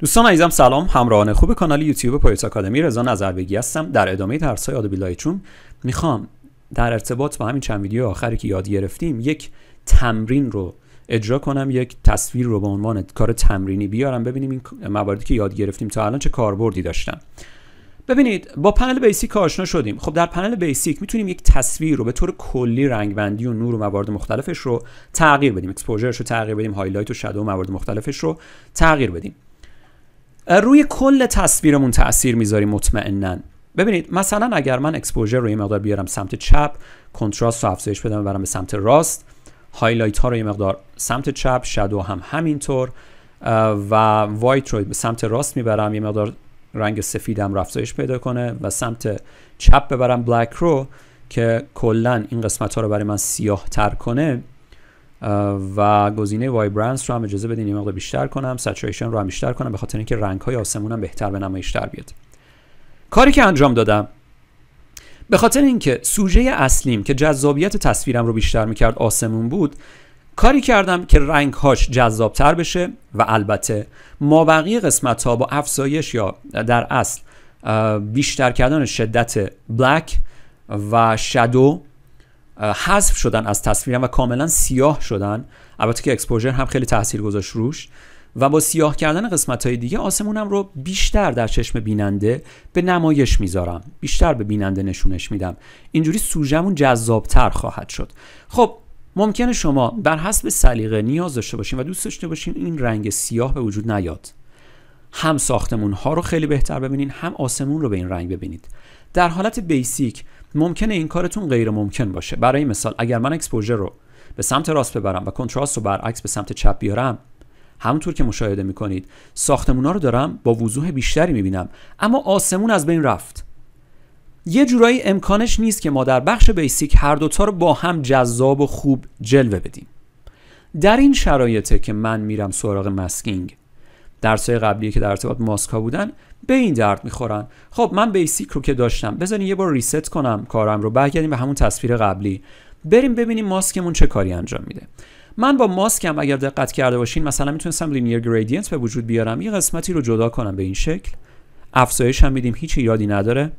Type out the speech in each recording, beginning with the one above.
دوستان عزیزم سلام همراهان خوب کانال یوتیوب پایوت آکادمی رضا نظربگی هستم در ادامه درس های آدوبی میخوام در ارتباط با همین چند ویدیو آخری که یاد گرفتیم یک تمرین رو اجرا کنم یک تصویر رو به عنوان کار تمرینی بیارم ببینیم این مواردی که یاد گرفتیم تا الان چه کاربردی داشتن ببینید با پنل بیسیک آشنا شدیم خب در پنل بیسیک میتونیم یک تصویر رو به طور کلی رنگ و نور و موارد مختلفش رو تغییر بدیم اکسپوژرش رو تغییر بدیم هایلایت و شادو و موارد مختلفش رو تغییر بدیم روی کل تصویرمون تاثیر میذاریم مطمئنا ببینید مثلا اگر من اکسپوژر رو یه مقدار بیارم سمت چپ کنتراست رو افزایش بدم برم به سمت راست هایلایت ها رو یه مقدار سمت چپ شادو هم همینطور و وایت رو به سمت راست میبرم یه مقدار رنگ سفیدم رفزایش پیدا کنه و سمت چپ ببرم بلک رو که کلا این قسمت ها رو برای من سیاه تر کنه و گزینه وایبرانس رو هم اجازه بدین یه بیشتر کنم سچوریشن رو هم بیشتر کنم به خاطر اینکه رنگ های آسمونم بهتر به نمایش در بیاد کاری که انجام دادم به خاطر اینکه سوژه اصلیم که جذابیت تصویرم رو بیشتر میکرد آسمون بود کاری کردم که رنگ هاش جذاب تر بشه و البته مابقی قسمت ها با افزایش یا در اصل بیشتر کردن شدت بلک و شدو حذف شدن از تصویرم و کاملا سیاه شدن البته که اکسپوژر هم خیلی تاثیر گذاشت روش و با سیاه کردن قسمت های دیگه آسمونم رو بیشتر در چشم بیننده به نمایش میذارم بیشتر به بیننده نشونش میدم اینجوری سوژمون جذابتر خواهد شد خب ممکنه شما بر حسب سلیقه نیاز داشته باشین و دوست داشته باشین این رنگ سیاه به وجود نیاد هم ساختمون ها رو خیلی بهتر ببینین هم آسمون رو به این رنگ ببینید در حالت بیسیک ممکنه این کارتون غیر ممکن باشه برای مثال اگر من اکسپوژر رو به سمت راست ببرم و کنتراست رو برعکس به سمت چپ بیارم همونطور که مشاهده میکنید ها رو دارم با وضوح بیشتری میبینم اما آسمون از بین رفت یه جورایی امکانش نیست که ما در بخش بیسیک هر دوتا رو با هم جذاب و خوب جلوه بدیم در این شرایطه که من میرم سراغ مسکینگ سایه قبلی که در ارتباط ماسکا بودن به این درد میخورن خب من بیسیک رو که داشتم بزنین یه بار ریست کنم کارم رو برگردیم به همون تصویر قبلی بریم ببینیم ماسکمون چه کاری انجام میده من با ماسکم اگر دقت کرده باشین مثلا میتونستم لینیر گریدینت به وجود بیارم یه قسمتی رو جدا کنم به این شکل افزایش هم میدیم هیچ ایرادی نداره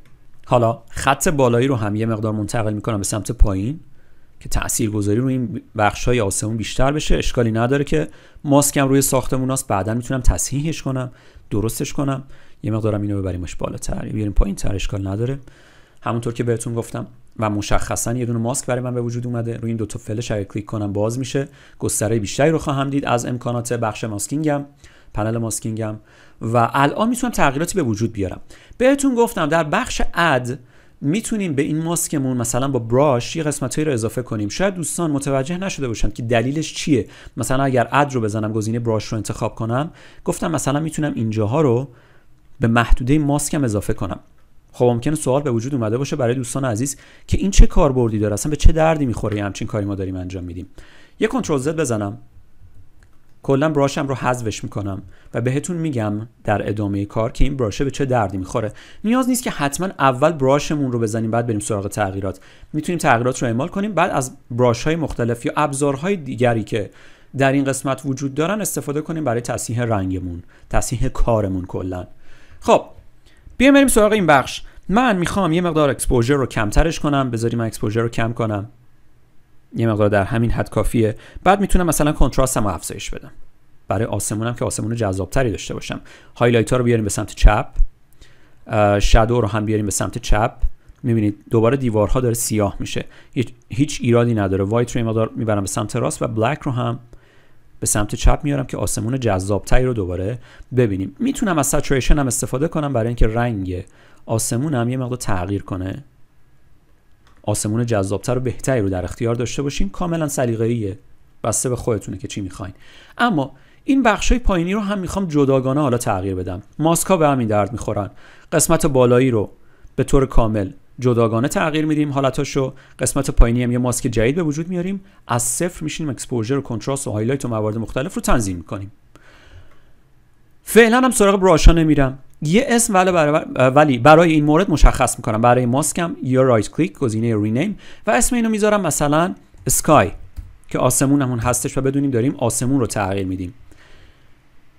حالا خط بالایی رو هم یه مقدار منتقل میکنم به سمت پایین که گذاری روی این بخش های آسمون بیشتر بشه اشکالی نداره که ماسکم روی ساختمون هست بعدا میتونم تصحیحش کنم درستش کنم یه مقدارم اینو ببریمش بالاتر یا بیاریم پایین تر اشکال نداره همونطور که بهتون گفتم و مشخصا یه دونه ماسک برای من به وجود اومده روی این دو تا فلش اگه کلیک کنم باز میشه گستره بیشتری رو خواهم دید از امکانات بخش ماسکینگم پنل ماسکینگم و الان میتونم تغییراتی به وجود بیارم بهتون گفتم در بخش اد میتونیم به این ماسکمون مثلا با براش یه قسمتهایی رو اضافه کنیم شاید دوستان متوجه نشده باشن که دلیلش چیه مثلا اگر اد رو بزنم گزینه براش رو انتخاب کنم گفتم مثلا میتونم اینجاها رو به محدوده ماسکم اضافه کنم خب ممکن سوال به وجود اومده باشه برای دوستان عزیز که این چه کاربردی داره اصلا به چه دردی میخوره همچین کاری ما داریم انجام میدیم یه کنترل زد بزنم کلا براشم رو حذفش میکنم و بهتون میگم در ادامه کار که این براشه به چه دردی میخوره نیاز نیست که حتما اول براشمون رو بزنیم بعد بریم سراغ تغییرات میتونیم تغییرات رو اعمال کنیم بعد از براش های مختلف یا ابزارهای دیگری که در این قسمت وجود دارن استفاده کنیم برای تصحیح رنگمون تصحیح کارمون کلا خب بیایم بریم سراغ این بخش من میخوام یه مقدار اکسپوژر رو کمترش کنم بذاریم اکسپوژر رو کم کنم یه مقدار در همین حد کافیه بعد میتونم مثلا کنتراستم رو افزایش بدم برای آسمونم که آسمون جذابتری داشته باشم هایلایت ها رو بیاریم به سمت چپ شادو رو هم بیاریم به سمت چپ میبینید دوباره دیوارها داره سیاه میشه هیچ ایرادی نداره وایت رو میبرم به سمت راست و بلک رو هم به سمت چپ میارم که آسمون تری رو دوباره ببینیم میتونم از سچوریشن هم استفاده کنم برای اینکه رنگ آسمونم یه مقدار تغییر کنه آسمون جذابتر و بهتری رو در اختیار داشته باشیم کاملا سلیقه‌ایه بسته به خودتونه که چی میخواین اما این بخش پایینی رو هم میخوام جداگانه حالا تغییر بدم ماسکا به همین درد میخورن قسمت بالایی رو به طور کامل جداگانه تغییر میدیم حالتاشو قسمت پایینی هم یه ماسک جدید به وجود میاریم از صفر میشینیم اکسپوژر و کنتراست و هایلایت و موارد مختلف رو تنظیم میکنیم فعلا هم سراغ براشا نمیرم یه اسم ولی برای, برای این مورد مشخص میکنم برای ماسکم یا رایت کلیک گزینه رینیم و اسم اینو میذارم مثلا سکای که آسمون همون هستش و بدونیم داریم آسمون رو تغییر میدیم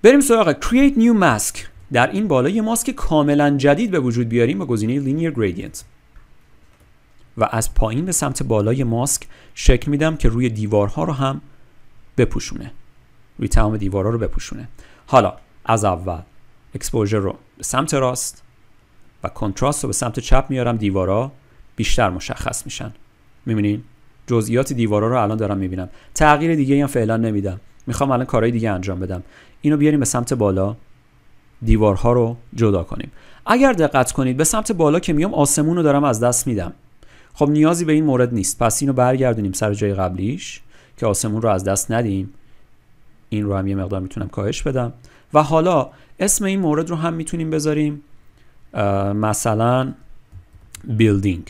بریم سراغ create new mask در این بالا یه ماسک کاملا جدید به وجود بیاریم با گزینه linear gradient و از پایین به سمت بالای ماسک شکل میدم که روی دیوارها رو هم بپوشونه روی تمام دیوارها رو بپوشونه حالا از اول اکسپوژر رو به سمت راست و کنتراست رو به سمت چپ میارم دیوارا بیشتر مشخص میشن میبینین جزئیات دیوارا رو الان دارم میبینم تغییر دیگه هم فعلا نمیدم میخوام الان کارهای دیگه انجام بدم اینو بیاریم به سمت بالا دیوارها رو جدا کنیم اگر دقت کنید به سمت بالا که میام آسمون رو دارم از دست میدم خب نیازی به این مورد نیست پس اینو برگردونیم سر جای قبلیش که آسمون رو از دست ندیم این رو هم یه مقدار میتونم کاهش بدم و حالا اسم این مورد رو هم میتونیم بذاریم مثلا building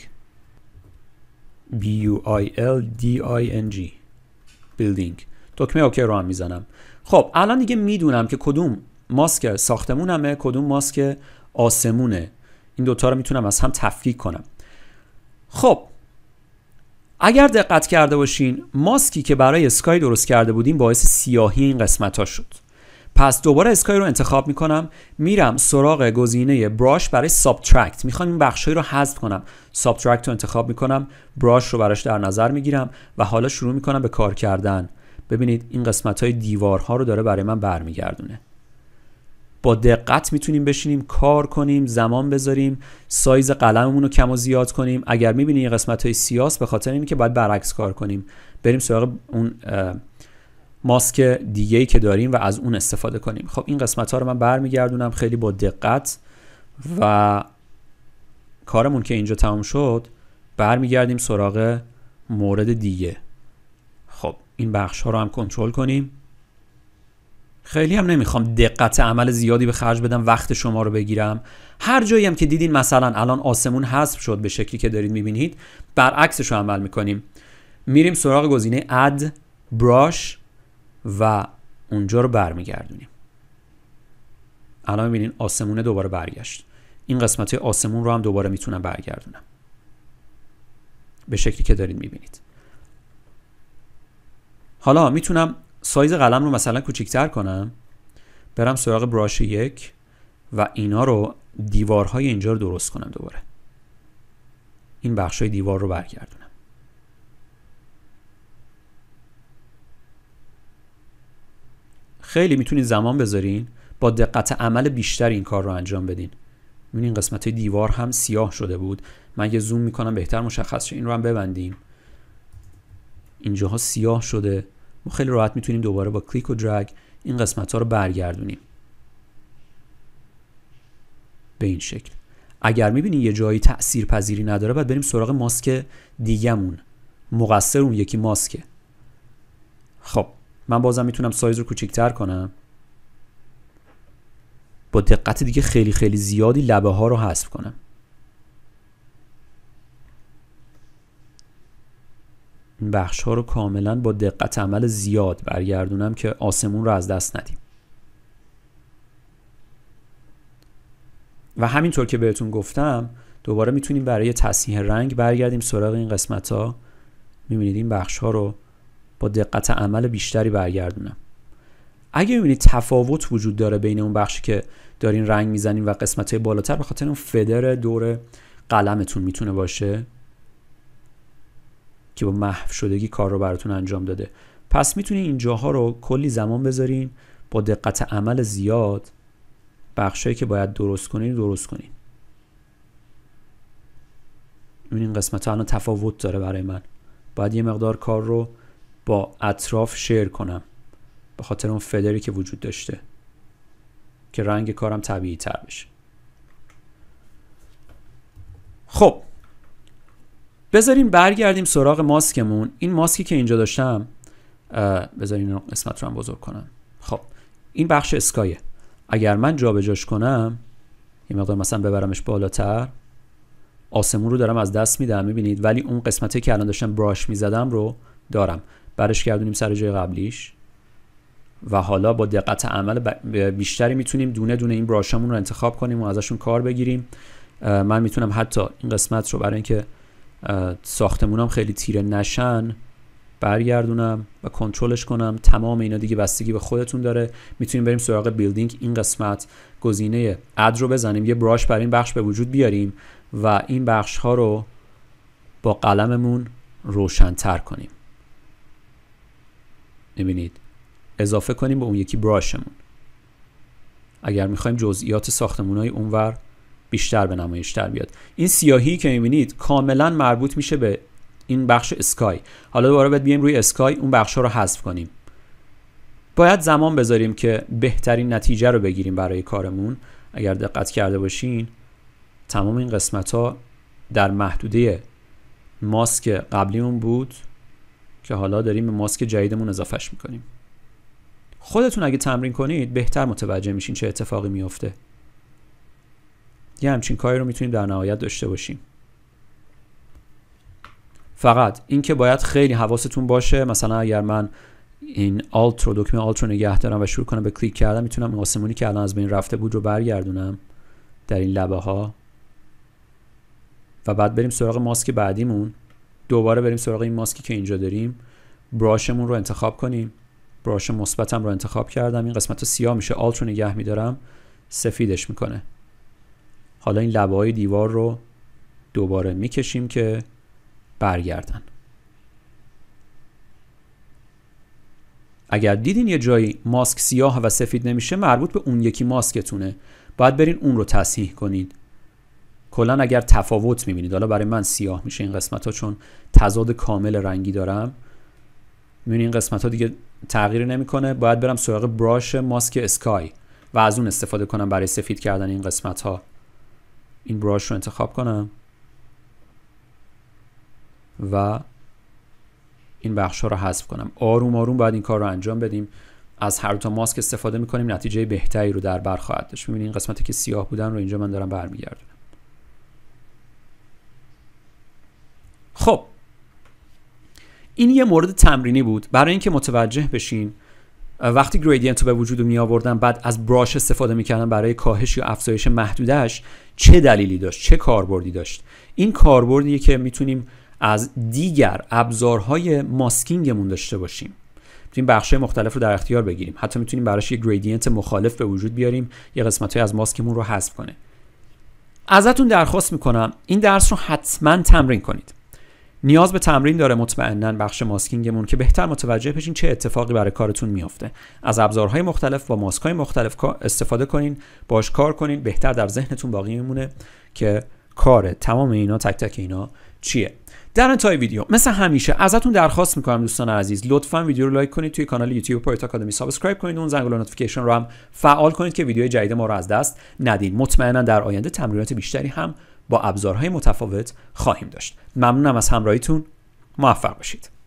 B U I L D I N G building دکمه اوکی رو هم میزنم خب الان دیگه میدونم که کدوم ماسک ساختمونمه کدوم ماسک آسمونه این دوتا رو میتونم از هم تفکیک کنم خب اگر دقت کرده باشین ماسکی که برای اسکای درست کرده بودیم باعث سیاهی این قسمت ها شد پس دوباره اسکای رو انتخاب میکنم میرم سراغ گزینه براش برای سابترکت میخوام این بخشهایی رو حذف کنم سابترکت رو انتخاب میکنم براش رو براش در نظر میگیرم و حالا شروع میکنم به کار کردن ببینید این قسمت های دیوارها رو داره برای من برمیگردونه با دقت میتونیم بشینیم کار کنیم زمان بذاریم سایز قلممون رو کم و زیاد کنیم اگر میبینید این قسمت های سیاس به خاطر که باید برعکس کار کنیم بریم سراغ اون ماسک دیگه ای که داریم و از اون استفاده کنیم خب این قسمت ها رو من برمیگردونم خیلی با دقت و کارمون که اینجا تمام شد برمیگردیم سراغ مورد دیگه خب این بخش ها رو هم کنترل کنیم خیلی هم نمیخوام دقت عمل زیادی به خرج بدم وقت شما رو بگیرم هر جایی هم که دیدین مثلا الان آسمون حذف شد به شکلی که دارید میبینید برعکسش رو عمل میکنیم میریم سراغ گزینه اد براش و اونجا رو برمیگردونیم الان میبینین آسمون دوباره برگشت این قسمت آسمون رو هم دوباره میتونم برگردونم به شکلی که دارید میبینید حالا میتونم سایز قلم رو مثلا کوچیکتر کنم برم سراغ براش یک و اینا رو دیوارهای اینجا رو درست کنم دوباره این بخشای دیوار رو برگردونم خیلی میتونین زمان بذارین با دقت عمل بیشتر این کار رو انجام بدین این قسمت دیوار هم سیاه شده بود من یه زوم میکنم بهتر مشخص شه این رو هم ببندیم اینجاها سیاه شده ما خیلی راحت میتونیم دوباره با کلیک و درگ این قسمت ها رو برگردونیم به این شکل اگر میبینین یه جایی تأثیر پذیری نداره باید بریم سراغ ماسک دیگمون مقصر اون یکی ماسکه خب من بازم میتونم سایز رو کوچیکتر کنم با دقت دیگه خیلی خیلی زیادی لبه ها رو حذف کنم این بخش ها رو کاملا با دقت عمل زیاد برگردونم که آسمون رو از دست ندیم و همینطور که بهتون گفتم دوباره میتونیم برای تصحیح رنگ برگردیم سراغ این قسمت ها میبینید این بخش ها رو با دقت عمل بیشتری برگردونم اگه میبینید تفاوت وجود داره بین اون بخشی که دارین رنگ میزنیم و قسمت های بالاتر به خاطر اون فدر دور قلمتون میتونه باشه که با محو شدگی کار رو براتون انجام داده پس میتونید این جاها رو کلی زمان بذارین با دقت عمل زیاد بخشهایی که باید درست کنین درست کنین این قسمت ها الان تفاوت داره برای من باید یه مقدار کار رو با اطراف شیر کنم به خاطر اون فدری که وجود داشته که رنگ کارم طبیعی تر بشه خب بذاریم برگردیم سراغ ماسکمون این ماسکی که اینجا داشتم بذارین این قسمت رو هم بزرگ کنم خب این بخش اسکایه اگر من جابجاش کنم یه مقدار مثلا ببرمش بالاتر آسمون رو دارم از دست میدم میبینید ولی اون قسمتی که الان داشتم براش میزدم رو دارم برش گردونیم سر جای قبلیش و حالا با دقت عمل بیشتری میتونیم دونه دونه این براشمون رو انتخاب کنیم و ازشون کار بگیریم من میتونم حتی این قسمت رو برای اینکه ساختمونم خیلی تیره نشن برگردونم و کنترلش کنم تمام اینا دیگه بستگی به خودتون داره میتونیم بریم سراغ بیلدینگ این قسمت گزینه اد رو بزنیم یه براش برای این بخش به وجود بیاریم و این بخش ها رو با قلممون روشنتر کنیم میبینید اضافه کنیم به اون یکی براشمون اگر میخوایم جزئیات ساختمون های اونور بیشتر به نمایش در بیاد این سیاهی که میبینید کاملا مربوط میشه به این بخش اسکای حالا دوباره باید بیایم روی اسکای اون بخش رو حذف کنیم باید زمان بذاریم که بهترین نتیجه رو بگیریم برای کارمون اگر دقت کرده باشین تمام این قسمت ها در محدوده ماسک قبلیمون بود که حالا داریم به ماسک جدیدمون اضافهش میکنیم خودتون اگه تمرین کنید بهتر متوجه میشین چه اتفاقی میافته یه همچین کاری رو میتونیم در نهایت داشته باشیم فقط اینکه باید خیلی حواستون باشه مثلا اگر من این آلت رو دکمه آلت رو نگه دارم و شروع کنم به کلیک کردم میتونم آسمونی که الان از بین رفته بود رو برگردونم در این لبه ها و بعد بریم سراغ ماسک بعدیمون دوباره بریم سراغ این ماسکی که اینجا داریم براشمون رو انتخاب کنیم براش مثبتم رو انتخاب کردم این قسمت سیاه میشه آلت رو نگه میدارم سفیدش میکنه حالا این لبه های دیوار رو دوباره میکشیم که برگردن اگر دیدین یه جایی ماسک سیاه و سفید نمیشه مربوط به اون یکی ماسکتونه باید برین اون رو تصحیح کنید کلا اگر تفاوت میبینید حالا برای من سیاه میشه این قسمت ها چون تضاد کامل رنگی دارم میبینید این قسمت ها دیگه تغییر نمیکنه باید برم سراغ براش ماسک اسکای و از اون استفاده کنم برای سفید کردن این قسمت ها این براش رو انتخاب کنم و این بخش ها رو حذف کنم آروم آروم باید این کار رو انجام بدیم از هر تا ماسک استفاده میکنیم نتیجه بهتری رو در بر خواهد داشت میبینید این قسمتی که سیاه بودن رو اینجا من دارم برمیگردم خب این یه مورد تمرینی بود برای اینکه متوجه بشین وقتی گریدینت رو به وجود می آوردن بعد از براش استفاده میکردن برای کاهش یا افزایش محدودش چه دلیلی داشت چه کاربردی داشت این کاربردیه که میتونیم از دیگر ابزارهای ماسکینگمون داشته باشیم میتونیم بخشهای مختلف رو در اختیار بگیریم حتی میتونیم براش یه گریدینت مخالف به وجود بیاریم یه قسمت های از ماسکمون رو حذف کنه ازتون درخواست میکنم این درس رو حتما تمرین کنید نیاز به تمرین داره مطمئنا بخش ماسکینگمون که بهتر متوجه بشین چه اتفاقی برای کارتون میافته از ابزارهای مختلف با ماسکهای مختلف استفاده کنین باش کار کنین بهتر در ذهنتون باقی میمونه که کار تمام اینا تک تک اینا چیه در انتهای ویدیو مثل همیشه ازتون درخواست میکنم دوستان عزیز لطفا ویدیو رو لایک کنید توی کانال یوتیوب پایت آکادمی سابسکرایب کنید اون زنگوله نوتیفیکیشن رو هم فعال کنید که ویدیو جدید ما رو از دست ندین مطمئنا در آینده تمرینات بیشتری هم با ابزارهای متفاوت خواهیم داشت ممنونم از همراهیتون موفق باشید